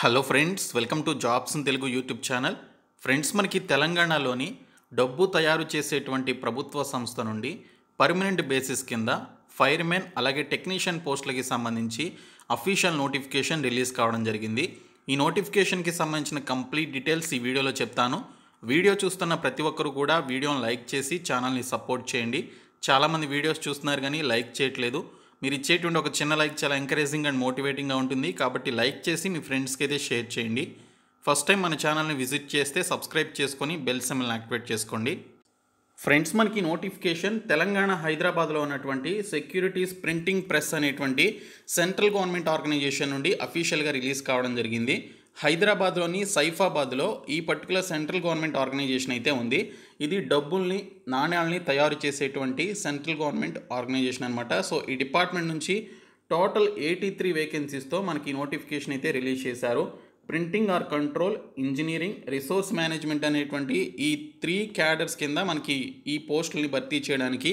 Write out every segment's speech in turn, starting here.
hello friends welcome to jobs in Telugu YouTube channel friends మనకి తెలంగాణలోని డబ్బు తయారు చేసేటువంటి ప్రభుత్వ సంస్థ నుండి పర్మనెంట్ బేసిస్ కింద ఫైర్మెన్ అలాగే టెక్నీషియన్ పోస్టులకి సంబంధించి అఫీషియల్ నోటిఫికేషన్ రిలీజ్ కావడం జరిగింది ఈ నోటిఫికేషన్కి సంబంధించిన కంప్లీట్ డీటెయిల్స్ ఈ వీడియోలో చెప్తాను వీడియో చూస్తున్న ప్రతి ఒక్కరు కూడా వీడియోని లైక్ చేసి ఛానల్ని సపోర్ట్ చేయండి చాలామంది వీడియోస్ చూస్తున్నారు కానీ లైక్ చేయట్లేదు మీరు ఇచ్చేటువంటి ఒక చిన్న లైక్ చాలా ఎంకరేజింగ్ అండ్ మోటివేటింగ్గా ఉంటుంది కాబట్టి లైక్ చేసి మీ ఫ్రెండ్స్కి అయితే షేర్ చేయండి ఫస్ట్ టైం మన ఛానల్ని విజిట్ చేస్తే సబ్స్క్రైబ్ చేసుకొని బెల్ సిమ్ని యాక్టివేట్ చేసుకోండి ఫ్రెండ్స్ మనకి నోటిఫికేషన్ తెలంగాణ హైదరాబాద్లో ఉన్నటువంటి సెక్యూరిటీస్ ప్రింటింగ్ ప్రెస్ అనేటువంటి సెంట్రల్ గవర్నమెంట్ ఆర్గనైజేషన్ నుండి అఫీషియల్గా రిలీజ్ కావడం జరిగింది హైదరాబాద్లోని సైఫాబాద్లో ఈ పర్టికులర్ సెంట్రల్ గవర్నమెంట్ ఆర్గనైజేషన్ అయితే ఉంది ఇది డబ్బుల్ని నాణ్యాలని తయారు చేసేటువంటి సెంట్రల్ గవర్నమెంట్ ఆర్గనైజేషన్ అనమాట సో ఈ డిపార్ట్మెంట్ నుంచి టోటల్ ఎయిటీ త్రీ వేకెన్సీస్తో మనకి నోటిఫికేషన్ అయితే రిలీజ్ చేశారు printing or control engineering resource management అనేటువంటి ఈ త్రీ క్యాడర్స్ కింద మనకి ఈ పోస్టుల్ని భర్తీ చేయడానికి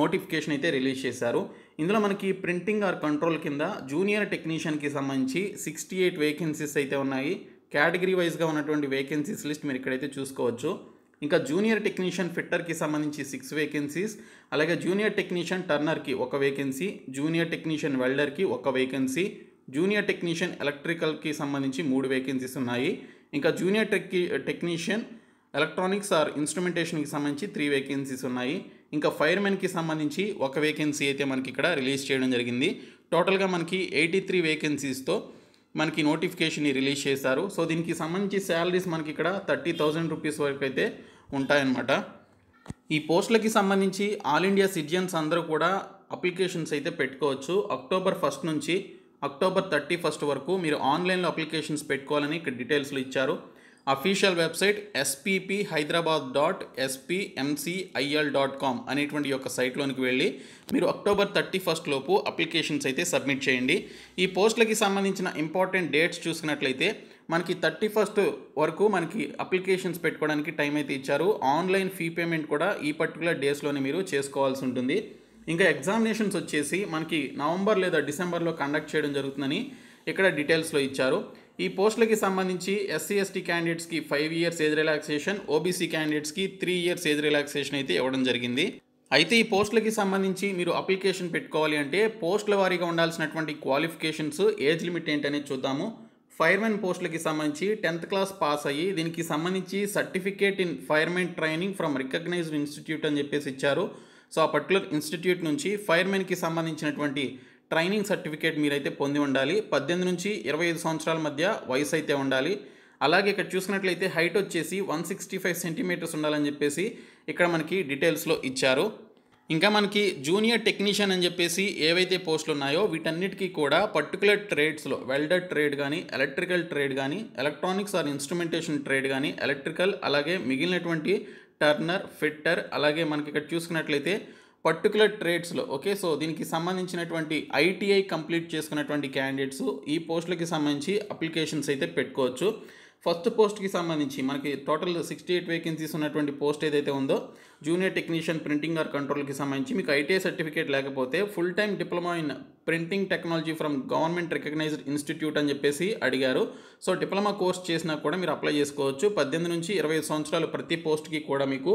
నోటిఫికేషన్ అయితే రిలీజ్ చేశారు ఇందులో మనకి ప్రింటింగ్ ఆర్ కంట్రోల్ కింద జూనియర్ టెక్నీషియన్కి సంబంధించి సిక్స్టీ ఎయిట్ వేకెన్సీస్ అయితే ఉన్నాయి కేటగిరీ వైజ్గా ఉన్నటువంటి వేకెన్సీస్ లిస్ట్ మీరు ఇక్కడైతే చూసుకోవచ్చు ఇంకా జూనియర్ టెక్నీషియన్ ఫిట్టర్కి సంబంధించి సిక్స్ వేకెన్సీస్ అలాగే జూనియర్ టెక్నీషియన్ టర్నర్కి ఒక వేకెన్సీ జూనియర్ టెక్నీషియన్ వెల్డర్కి ఒక వేకెన్సీ జూనియర్ టెక్నీషియన్ ఎలక్ట్రికల్కి సంబంధించి మూడు వేకెన్సీస్ ఉన్నాయి ఇంకా junior tech technician electronics or ఇన్స్ట్రుమెంటేషన్కి సంబంధించి త్రీ వేకెన్సీస్ ఉన్నాయి ఇంకా ఫైర్మెన్కి సంబంధించి ఒక వేకెన్సీ అయితే మనకి ఇక్కడ రిలీజ్ చేయడం జరిగింది టోటల్గా మనకి ఎయిటీ త్రీ వేకెన్సీస్తో మనకి నోటిఫికేషన్ని రిలీజ్ చేశారు సో దీనికి సంబంధించి శాలరీస్ మనకి ఇక్కడ థర్టీ థౌజండ్ రూపీస్ వరకు అయితే ఉంటాయన్నమాట ఈ పోస్టులకి సంబంధించి ఆల్ ఇండియా సిటిజన్స్ అందరూ కూడా అప్లికేషన్స్ అయితే పెట్టుకోవచ్చు అక్టోబర్ ఫస్ట్ నుంచి అక్టోబర్ థర్టీ ఫస్ట్ వరకు మీరు ఆన్లైన్లో అప్లికేషన్స్ పెట్టుకోవాలని ఇక్కడ డీటెయిల్స్లో ఇచ్చారు official website SPP Hyderabad dot SPMCIL dot com అనేటువంటి యొక్క సైట్లోనికి వెళ్ళి మీరు అక్టోబర్ థర్టీ ఫస్ట్ లోపు అప్లికేషన్స్ అయితే సబ్మిట్ చేయండి ఈ పోస్టులకి సంబంధించిన ఇంపార్టెంట్ డేట్స్ చూసుకున్నట్లయితే మనకి థర్టీ ఫస్ట్ వరకు మనకి అప్లికేషన్స్ పెట్టుకోవడానికి టైం అయితే ఇచ్చారు ఆన్లైన్ ఫీ పేమెంట్ కూడా ఈ పర్టికులర్ డేస్లోనే మీరు చేసుకోవాల్సి ఉంటుంది ఇంకా ఎగ్జామినేషన్స్ వచ్చేసి మనకి నవంబర్ లేదా డిసెంబర్లో కండక్ట్ చేయడం జరుగుతుందని ఇక్కడ డీటెయిల్స్లో ఇచ్చారు ఈ పోస్టులకి సంబంధించి ఎస్సీ ఎస్టీ క్యాండిడేట్స్కి five years age relaxation OBC క్యాండిడేట్స్కి త్రీ ఇయర్స్ ఏజ్ రిలాక్సేషన్ అయితే ఇవ్వడం జరిగింది అయితే ఈ పోస్టులకి సంబంధించి మీరు అప్లికేషన్ పెట్టుకోవాలి అంటే పోస్టుల వారీగా ఉండాల్సినటువంటి క్వాలిఫికేషన్స్ ఏజ్ లిమిట్ ఏంటనేది చూద్దాము ఫైర్మెన్ పోస్టులకి సంబంధించి టెన్త్ క్లాస్ పాస్ అయ్యి దీనికి సంబంధించి certificate in firemen training from recognised institute అని చెప్పేసి ఇచ్చారు సో ఆ పర్టికులర్ ఇన్స్టిట్యూట్ నుంచి ఫైర్మెన్కి సంబంధించినటువంటి ట్రైనింగ్ సర్టిఫికేట్ మీరైతే పొంది ఉండాలి పద్దెనిమిది నుంచి ఇరవై ఐదు సంవత్సరాల మధ్య వయసు అయితే ఉండాలి అలాగే ఇక్కడ చూసినట్లయితే హైట్ వచ్చేసి వన్ సిక్స్టీ ఫైవ్ సెంటీమీటర్స్ ఉండాలని చెప్పేసి ఇక్కడ మనకి డీటెయిల్స్లో ఇచ్చారు ఇంకా మనకి జూనియర్ టెక్నీషియన్ అని చెప్పేసి ఏవైతే పోస్టులు ఉన్నాయో వీటన్నిటికీ కూడా పర్టికులర్ ట్రేడ్స్లో వెల్డర్ ట్రేడ్ కానీ ఎలక్ట్రికల్ ట్రేడ్ కానీ ఎలక్ట్రానిక్స్ ఆర్ ఇన్స్ట్రుమెంటేషన్ ట్రేడ్ కానీ ఎలక్ట్రికల్ అలాగే మిగిలినటువంటి టర్నర్ ఫిట్టర్ అలాగే మనకి ఇక్కడ చూసుకున్నట్లయితే పర్టికులర్ ట్రేడ్స్లో ఓకే సో దీనికి సంబంధించినటువంటి ఐటీఐ కంప్లీట్ చేసుకున్నటువంటి క్యాండిడేట్స్ ఈ పోస్టులకి సంబంధించి అప్లికేషన్స్ అయితే పెట్టుకోవచ్చు ఫస్ట్ పోస్ట్కి సంబంధించి మనకి టోటల్ సిక్స్టీ ఎయిట్ వేకెన్సీస్ ఉన్నటువంటి పోస్ట్ ఏదైతే ఉందో జూనియర్ టెక్నీషియన్ ప్రింటింగ్ ఆర్ కంట్రోల్కి సంబంధించి మీకు ఐటీఐ సర్టిఫికేట్ లేకపోతే full time diploma in printing technology from government recognised institute అని చెప్పేసి అడిగారు సో డిప్లొమా కోర్స్ చేసినా కూడా మీరు అప్లై చేసుకోవచ్చు పద్దెనిమిది నుంచి ఇరవై సంవత్సరాలు ప్రతి పోస్ట్కి కూడా మీకు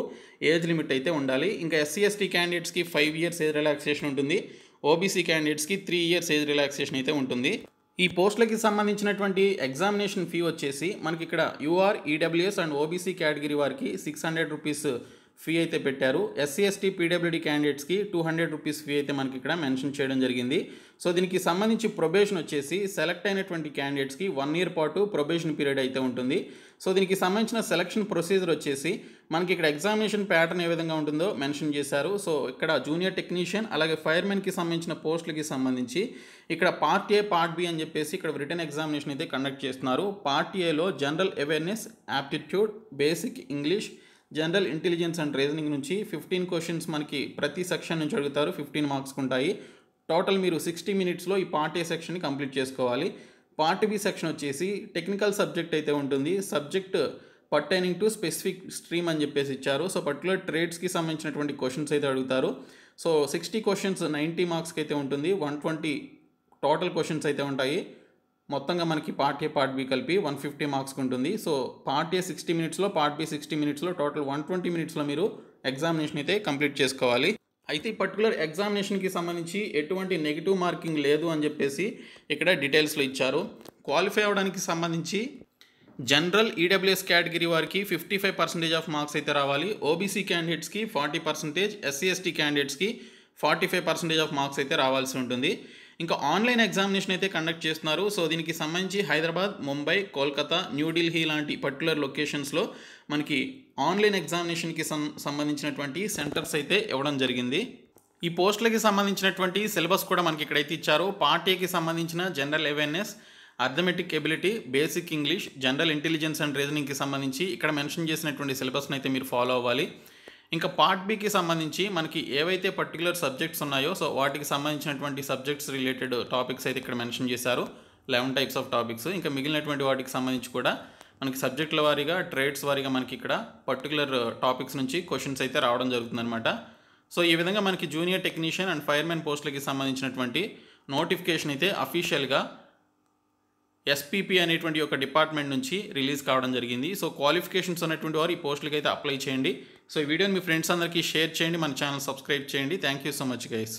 ఏజ్ లిమిట్ అయితే ఉండాలి ఇంకా ఎస్సీ ఎస్టీ క్యాండిడేట్స్కి ఫైవ్ ఇయర్స్ ఏజ్ రిలాక్సేషన్ ఉంటుంది ఓబీసీ క్యాండిడేట్స్కి త్రీ ఇయర్స్ ఏజ్ రిలాక్సేషన్ అయితే ఉంటుంది ఈ పోస్టులకి సంబంధించినటువంటి ఎగ్జామినేషన్ ఫీ వచ్చేసి మనకి ఇక్కడ UR EWS and OBC category వారికి సిక్స్ హండ్రెడ్ రూపీస్ ఫీ అయితే పెట్టారు ఎస్సీ ఎస్టీ పీడబ్ల్యూడీ క్యాండిడేట్స్కి టూ హండ్రెడ్ రూపీస్ ఫీ అయితే మనకి ఇక్కడ మెన్షన్ చేయడం జరిగింది సో దీనికి సంబంధించి ప్రొబేషన్ వచ్చేసి సెలెక్ట్ అయినటువంటి క్యాండిడేట్స్కి వన్ ఇయర్ పాటు ప్రొబేషన్ పీరియడ్ అయితే ఉంటుంది సో దీనికి సంబంధించిన సెలక్షన్ ప్రొసీజర్ వచ్చేసి మనకి ఇక్కడ ఎగ్జామినేషన్ ప్యాటర్న్ ఏ విధంగా ఉంటుందో మెన్షన్ చేశారు సో ఇక్కడ జూనియర్ టెక్నీషియన్ అలాగే ఫైర్మెన్కి సంబంధించిన పోస్టులకి సంబంధించి ఇక్కడ పార్ట్ ఏ పార్ట్ బి అని చెప్పేసి ఇక్కడ రిటర్న్ ఎగ్జామినేషన్ అయితే కండక్ట్ చేస్తున్నారు పార్ట్ ఏలో general awareness aptitude basic English general intelligence and reasoning నుంచి ఫిఫ్టీన్ క్వశ్చన్స్ మనకి ప్రతి సెక్షన్ నుంచి అడుగుతారు ఫిఫ్టీన్ మార్క్స్కి ఉంటాయి టోటల్ మీరు సిక్స్టీ మినిట్స్లో ఈ పార్ట్ ఏ సెక్షన్ని కంప్లీట్ చేసుకోవాలి పార్ట్ బి సెక్షన్ వచ్చేసి టెక్నికల్ సబ్జెక్ట్ అయితే ఉంటుంది subject pertaining to specific stream అని చెప్పేసి ఇచ్చారు సో పర్టికులర్ ట్రేడ్స్కి సంబంధించినటువంటి క్వశ్చన్స్ అయితే అడుగుతారు సో సిక్స్టీ క్వశ్చన్స్ నైంటీ మార్క్స్కి అయితే ఉంటుంది వన్ ట్వంటీ టోటల్ క్వశ్చన్స్ అయితే ఉంటాయి మొత్తంగా మనకి పార్ట్ ఏ పార్ట్ బి కలిపి వన్ ఫిఫ్టీ మార్క్స్కి ఉంటుంది సో పార్ట్ ఏ సిక్స్టీ మినిట్స్లో పార్ట్ బి సిక్స్టీ మినిట్స్లో టోటల్ వన్ ట్వంటీ మినిట్స్లో మీరు ఎగ్జామినేషన్ అయితే కంప్లీట్ చేసుకోవాలి అయితే ఈ పర్టికులర్ ఎగ్జామినేషన్కి సంబంధించి ఎటువంటి నెగిటివ్ మార్కింగ్ లేదు అని చెప్పేసి ఇక్కడ డీటెయిల్స్లో ఇచ్చారు క్వాలిఫై అవ్వడానికి సంబంధించి జనరల్ ఈడబ్ల్యూఎస్ కేటగిరీ వారికి fifty five percentage of marks అయితే రావాలి ఓబీసీ క్యాండిడేట్స్కి ఫార్టీ పర్సెంటేజ్ ఎస్సీ ఎస్టీ క్యాండిడేట్స్కి forty five percentage of marks అయితే రావాల్సి ఉంటుంది ఇంకా ఆన్లైన్ ఎగ్జామినేషన్ అయితే కండక్ట్ చేస్తున్నారు సో దీనికి సంబంధించి హైదరాబాద్ ముంబై కోల్కతా న్యూఢిల్లీ లాంటి పర్టికులర్ లొకేషన్స్లో మనకి ఆన్లైన్ ఎగ్జామినేషన్కి సంబంధించినటువంటి సెంటర్స్ అయితే ఇవ్వడం జరిగింది ఈ పోస్టులకి సంబంధించినటువంటి సిలబస్ కూడా మనకి ఇక్కడైతే ఇచ్చారు పార్టీకి సంబంధించిన general awareness arithmetic ability basic English general intelligence and రీజనింగ్కి సంబంధించి ఇక్కడ మెన్షన్ చేసినటువంటి సిలబస్ని అయితే మీరు ఫాలో అవ్వాలి ఇంకా పార్ట్ బికి సంబంధించి మనకి ఏవైతే పర్టికులర్ సబ్జెక్ట్స్ ఉన్నాయో సో వాటికి సంబంధించినటువంటి సబ్జెక్ట్స్ రిలేటెడ్ టాపిక్స్ అయితే ఇక్కడ మెన్షన్ చేశారు లెవెన్ టైప్స్ ఆఫ్ టాపిక్స్ ఇంకా మిగిలినటువంటి వాటికి సంబంధించి కూడా మనకి సబ్జెక్టుల వారీగా ట్రేడ్స్ వారీగా మనకి ఇక్కడ పర్టికులర్ టాపిక్స్ నుంచి క్వశ్చన్స్ అయితే రావడం జరుగుతుందనమాట సో ఈ విధంగా మనకి జూనియర్ టెక్నీషియన్ అండ్ ఫైర్మెన్ పోస్టులకి సంబంధించినటువంటి నోటిఫికేషన్ అయితే అఫీషియల్గా ఎస్పీపీ అనేటువంటి ఒక డిపార్ట్మెంట్ నుంచి రిలీజ్ కావడం జరిగింది సో క్వాలిఫికేషన్స్ ఉన్నటువంటి వారు ఈ పోస్టులకి అయితే అప్లై చేయండి సో ఈ వీడియోని మీ ఫ్రెండ్స్ అందరికీ షేర్ చేయండి మన ఛానల్ సబ్స్క్రైబ్ చేయండి thank you so much guys